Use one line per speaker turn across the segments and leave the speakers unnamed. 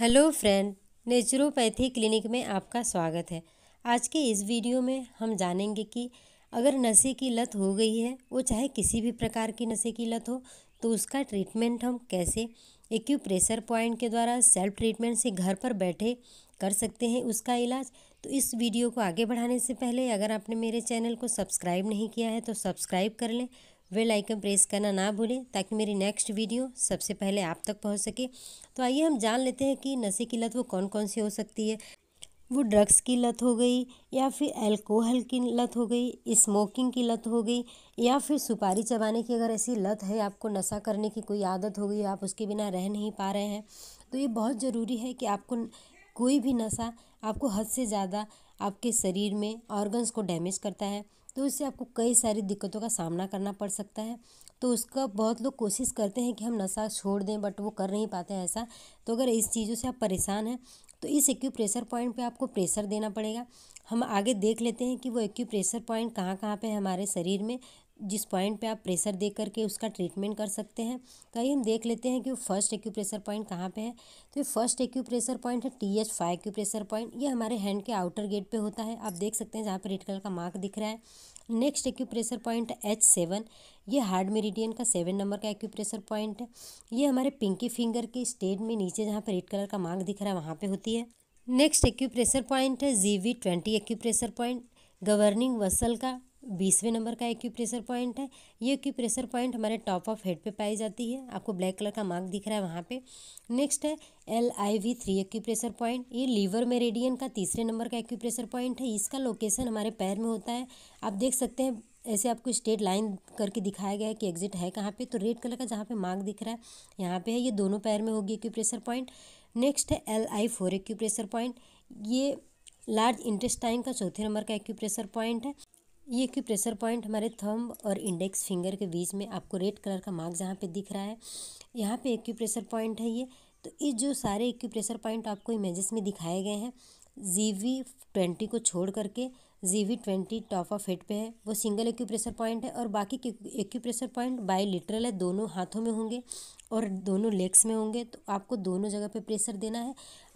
hello friend naturopathy clinic में आपका स्वागत है आज के इस वीडियो में हम जानेंगे कि अगर नशे की लत हो गई है वो चाहे किसी भी प्रकार की नशे की लत हो तो उसका ट्रीटमेंट हम कैसे एक्यूप्रेशर पॉइंट के द्वारा सेल्फ ट्रीटमेंट से घर पर बैठे कर सकते हैं उसका इलाज तो इस वीडियो को आगे बढ़ाने से पहले अगर आपने मेरे चैनल को सब्सक्राइब नहीं किया है तो सब्सक्राइब कर लें वेल आइकन प्रेस करना ना भूलें ताकि मेरी नेक्स्ट वीडियो सबसे पहले आप तक पहुंच सके तो आइए हम जान लेते हैं कि नशे की लत वो कौन कौन सी हो सकती है वो ड्रग्स की लत हो गई या फिर अल्कोहल की लत हो गई स्मोकिंग की लत हो गई या फिर सुपारी चबाने की अगर ऐसी लत है आपको नशा करने की कोई आदत हो गई आप उसके बिना रह नहीं पा रहे हैं तो ये बहुत ज़रूरी है कि आपको कोई भी नशा आपको हद से ज़्यादा आपके शरीर में ऑर्गन्स को डैमेज करता है तो इससे आपको कई सारी दिक्कतों का सामना करना पड़ सकता है तो उसका बहुत लोग कोशिश करते हैं कि हम नशा छोड़ दें बट वो कर नहीं पाते हैं ऐसा तो अगर इस चीज़ों से आप परेशान हैं तो इस एक्यूप्रेशर पॉइंट पे आपको प्रेशर देना पड़ेगा हम आगे देख लेते हैं कि वो एक्यूप्रेशर पॉइंट कहाँ कहाँ पे है हमारे शरीर में जिस पॉइंट पे आप प्रेशर दे करके उसका ट्रीटमेंट कर सकते हैं तो आइए हम देख लेते हैं कि फर्स्ट एक्यूप्रेशर पॉइंट कहाँ पे है तो ये फर्स्ट एक्यूप्रेशर पॉइंट है T H five acupressure point ये हमारे हैंड के आउटर गेट पे होता है आप देख सकते हैं जहाँ पे रेड कलर का मार्क दिख रहा है नेक्स्ट एक्यूप्रेशर पॉइंट है एच सेवन ये हार्ड मेरिडियन का सेवन नंबर का एक्यूप्रेशर पॉइंट है ये हमारे पिंकी फिंगर के स्टेट में नीचे जहाँ पर रेड कलर का मार्क दिख रहा है वहाँ पर होती है नेक्स्ट एक्यूप्रेशर पॉइंट है G V twenty acupressure point governing vessel का बीसवें नंबर का एक्यूप्रेशर पॉइंट है ये एक्यूप्रेशर पॉइंट हमारे टॉप ऑफ हेड पे पाई जाती है आपको ब्लैक कलर का मार्क दिख रहा है वहाँ पे नेक्स्ट है L I V three acupressure point ये लीवर मेरेडियन का तीसरे नंबर का एक्यूप्रेशर पॉइंट है इसका लोकेशन हमारे पैर में होता है आप देख सकते हैं ऐसे आपको स्टेट लाइन करके दिखाया गया है कि एग्जिट है कहाँ पर तो रेड कलर का जहाँ पर मार्क दिख रहा है यहाँ पर है ये दोनों पैर में होगी एक्यूप्रेशर पॉइंट नेक्स्ट है L I four acupressure point ये लार्ज इंटेस्टाइन का चौथे नंबर का एक्यूप्रेशर पॉइंट है ये कि प्रेशर पॉइंट हमारे थंब और इंडेक्स फिंगर के बीच में आपको रेड कलर का मार्क जहाँ पे दिख रहा है यहाँ पे एक प्रेशर पॉइंट है ये तो ये जो सारे एक प्रेशर पॉइंट आपको इमेजेस में दिखाए गए हैं जी वी ट्वेंटी को छोड़ करके G V twenty top of head पे है वो सिंगल एक्यूप्रेशर पॉइंट है और बाकी एक्यूप्रेशर पॉइंट बाई लिटरल है दोनों हाथों में होंगे और दोनों लेग्स में होंगे तो आपको दोनों जगह पे प्रेशर देना है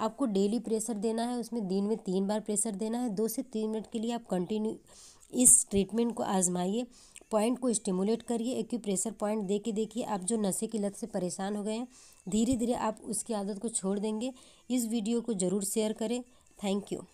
आपको डेली प्रेशर देना है उसमें दिन में तीन बार प्रेशर देना है दो से तीन मिनट के लिए आप कंटिन्यू इस ट्रीटमेंट को आजमाइए पॉइंट को स्टिमुलेट करिए एक्यूप्रेशर पॉइंट दे के देखिए आप जो नशे की लत से परेशान हो गए हैं धीरे धीरे आप उसकी आदत को छोड़ देंगे इस वीडियो को ज़रूर शेयर करें थैंक यू